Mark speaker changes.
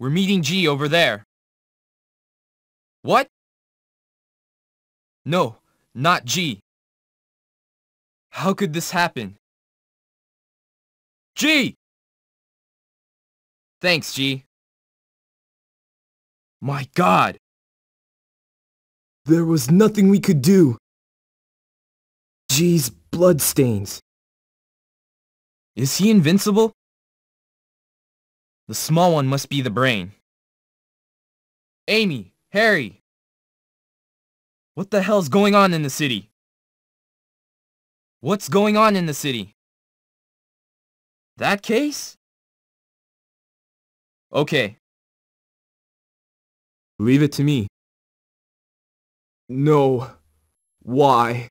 Speaker 1: We're meeting G over there. What? No, not G. How could this happen? G! Thanks, G. My God! There was nothing we could do. G's bloodstains. Is he invincible? The small one must be the brain. Amy! Harry! What the hell's going on in the city? What's going on in the city? That case? Okay. Leave it to me. No. Why?